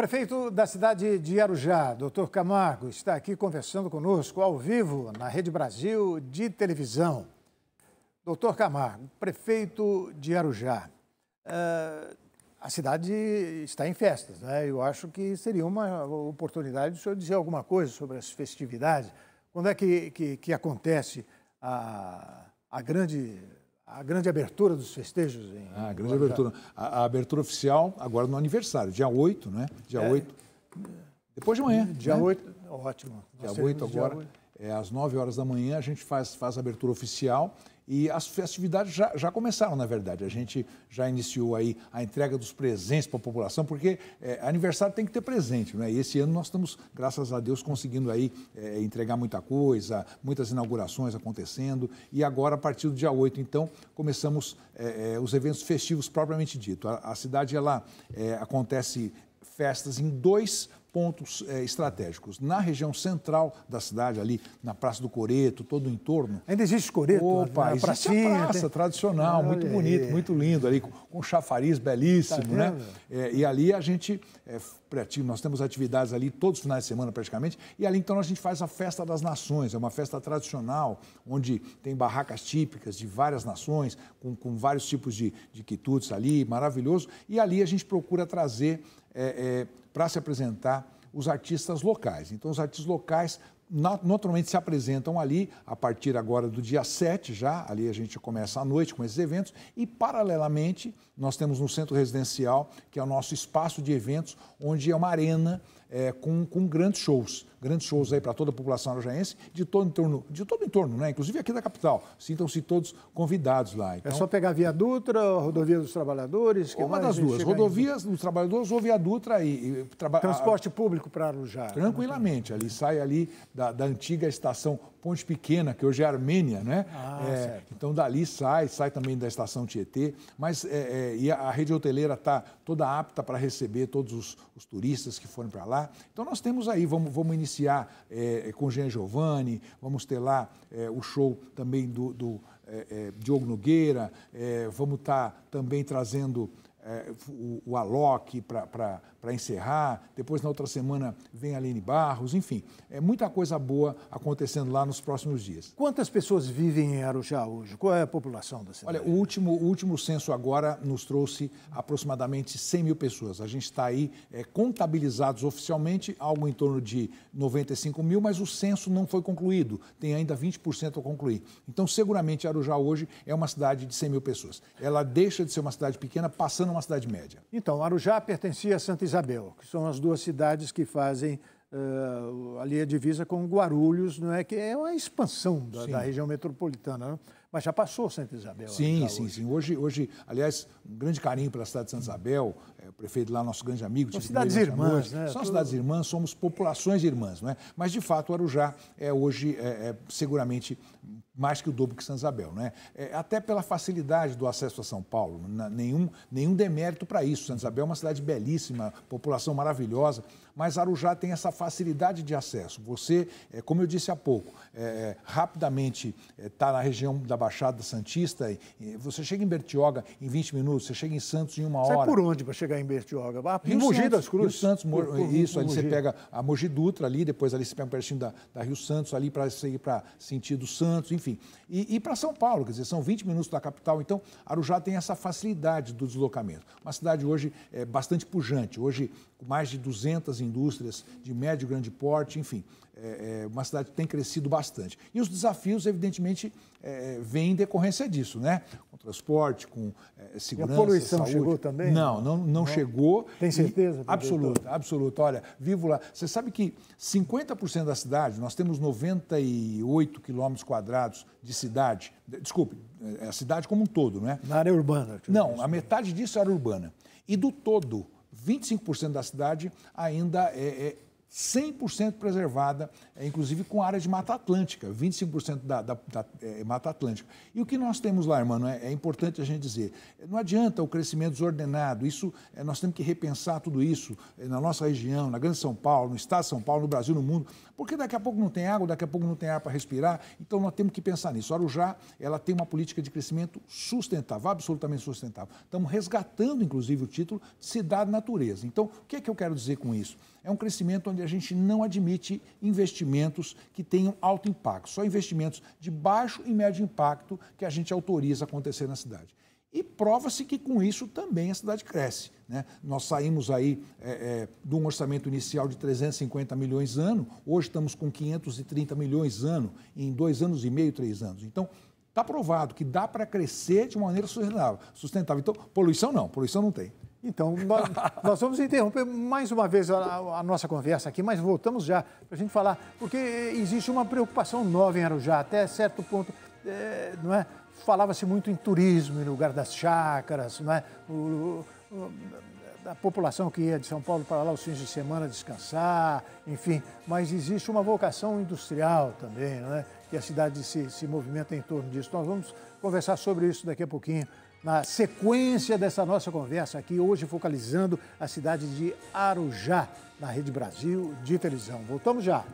prefeito da cidade de Arujá, doutor Camargo, está aqui conversando conosco ao vivo na Rede Brasil de televisão. Doutor Camargo, prefeito de Arujá, uh, a cidade está em festas, né? Eu acho que seria uma oportunidade de senhor dizer alguma coisa sobre as festividades. Quando é que, que, que acontece a, a grande a grande abertura dos festejos. Em, ah, a grande abertura. A, a, abertura oficial agora no aniversário, dia 8, né? Dia é, 8. Depois de amanhã. Dia né? 8, ótimo. Dia 8 agora. Dia 8. É, às 9 horas da manhã a gente faz, faz a abertura oficial e as festividades já, já começaram, na verdade. A gente já iniciou aí a entrega dos presentes para a população, porque é, aniversário tem que ter presente, né? E esse ano nós estamos, graças a Deus, conseguindo aí é, entregar muita coisa, muitas inaugurações acontecendo. E agora, a partir do dia 8, então, começamos é, os eventos festivos propriamente dito. A, a cidade, ela acontece festas em dois pontos é, estratégicos. Na região central da cidade, ali na Praça do Coreto, todo o entorno. Ainda existe Coreto? Opa, existe pracinha, a praça tem... tradicional, ah, muito bonito, muito lindo, ali com, com chafariz belíssimo, tá né? É, e ali a gente, é, nós temos atividades ali todos os finais de semana praticamente, e ali então a gente faz a Festa das Nações, é uma festa tradicional, onde tem barracas típicas de várias nações, com, com vários tipos de, de quitutes ali, maravilhoso, e ali a gente procura trazer é, é, para se apresentar os artistas locais. Então, os artistas locais naturalmente se apresentam ali a partir agora do dia 7 já, ali a gente começa à noite com esses eventos e paralelamente nós temos no centro residencial, que é o nosso espaço de eventos, onde é uma arena é, com, com, grandes shows, grandes shows aí para toda a população arojaense, de todo entorno, de todo entorno, né? Inclusive aqui da capital. Sintam-se todos convidados lá. É então, é só pegar a Via Dutra, Rodovia dos Trabalhadores, que uma das duas, rodovias dos trabalhadores ou Via Dutra e, e traba... transporte público para Arujá. Tranquilamente, ali sai ali da, da antiga estação Ponte Pequena, que hoje é Armênia, né? Ah, é, então dali sai, sai também da estação Tietê, mas é, é, e a, a rede hoteleira está toda apta para receber todos os, os turistas que forem para lá. Então nós temos aí, vamos, vamos iniciar é, com Jean Giovanni, vamos ter lá é, o show também do, do é, Diogo Nogueira, vamos estar tá também trazendo é, o, o Alok para encerrar, depois na outra semana vem a Aline Barros, enfim, é muita coisa boa acontecendo lá nos próximos dias. Quantas pessoas vivem em Arujá hoje? Qual é a população da cidade? Olha, o último, o último censo agora nos trouxe aproximadamente 100 mil pessoas. A gente está aí é, contabilizados oficialmente, algo em torno de 95 mil, mas o censo não foi concluído, tem ainda 20% a concluir. Então, seguramente, Arujá hoje é uma cidade de 100 mil pessoas. Ela deixa de ser uma cidade pequena, passando uma cidade média? Então, Arujá pertencia a Santa Isabel, que são as duas cidades que fazem uh, ali a divisa com Guarulhos, não é? que é uma expansão da, da região metropolitana. Não? Né? Mas já passou Santa Isabel. Sim, sim, hoje. sim. Hoje, hoje, aliás, um grande carinho pela cidade de Santa Isabel, é, o prefeito lá, nosso grande amigo. São cidades irmãs, né? São Tudo... cidades irmãs, somos populações irmãs, não é? Mas, de fato, Arujá é hoje, é, é seguramente, mais que o dobro que São Isabel. Né? É, até pela facilidade do acesso a São Paulo, na, nenhum, nenhum demérito para isso. São Isabel é uma cidade belíssima, população maravilhosa, mas Arujá tem essa facilidade de acesso. Você, é, como eu disse há pouco, é, é rapidamente está é, na região da Baixada Santista, e, você chega em Bertioga em 20 minutos, você chega em Santos em uma hora. Sai por onde para chegar em Bertioga? Ah, Rio Mogi das Cruzes. Rio Santos, por, por, isso, por, ali Mogi. você pega a Mogi Dutra ali, depois ali você pega um pertinho da, da Rio Santos, ali para seguir para sentido Santos, enfim enfim. E, e para São Paulo, quer dizer, são 20 minutos da capital, então Arujá tem essa facilidade do deslocamento. Uma cidade hoje é, bastante pujante, hoje com mais de 200 indústrias de médio e grande porte, enfim, é, é uma cidade que tem crescido bastante. E os desafios, evidentemente, é, vêm em decorrência disso, né? Com transporte, com é, segurança. E a poluição saúde. chegou também? Não, não, não, chegou. Tem certeza? absoluta, absoluta. Olha, vivo lá. Você sabe que 50% da cidade, nós temos 98 quilômetros quadrados estados, de cidade, desculpe, é, a cidade como um todo, não é? Na área urbana. Não, a metade disso é era urbana. E do todo, 25% da cidade ainda é, é 100% preservada, é, inclusive com área de Mata Atlântica, 25% da, da, da é, Mata Atlântica. E o que nós temos lá, irmão, é, é, importante a gente dizer, não adianta o crescimento desordenado, isso, é, nós temos que repensar tudo isso é, na nossa região, na Grande São Paulo, no Estado de São Paulo, no Brasil, no mundo, porque daqui a pouco não tem água, daqui a pouco não tem ar para respirar, então nós temos que pensar nisso. Arujá, ela tem uma política de crescimento sustentável, absolutamente sustentável. Estamos resgatando, inclusive, o título de cidade natureza. Então, o que é que eu quero dizer com isso? É um crescimento onde Família, a gente não admite investimentos que tenham alto impacto, só investimentos de baixo e médio impacto que a gente autoriza acontecer na cidade. E prova-se que com isso também a cidade cresce. Né? Nós saímos aí é, é, de um orçamento inicial de 350 milhões ano, hoje estamos com 530 milhões ano, em dois anos e meio, três anos. Então, está provado que dá para crescer de maneira sustentável. sustentável. Então, poluição não, poluição não tem. Então, nós, nós, vamos interromper mais uma vez a, a nossa conversa aqui, mas voltamos já para a gente falar, porque existe uma preocupação nova em Arujá, até certo ponto, é, não é? Falava-se muito em turismo, no lugar das chácaras, não é? O, o, a população que ia de São Paulo para lá os fins de semana descansar, enfim, mas existe uma vocação industrial também, não é? Que a cidade se, se movimenta em torno disso. Nós vamos conversar sobre isso daqui a pouquinho na sequência dessa nossa conversa aqui, hoje focalizando a cidade de Arujá, na Rede Brasil de televisão. Voltamos já.